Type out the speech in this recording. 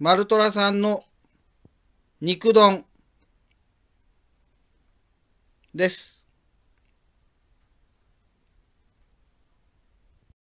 マルトラさんの肉丼です。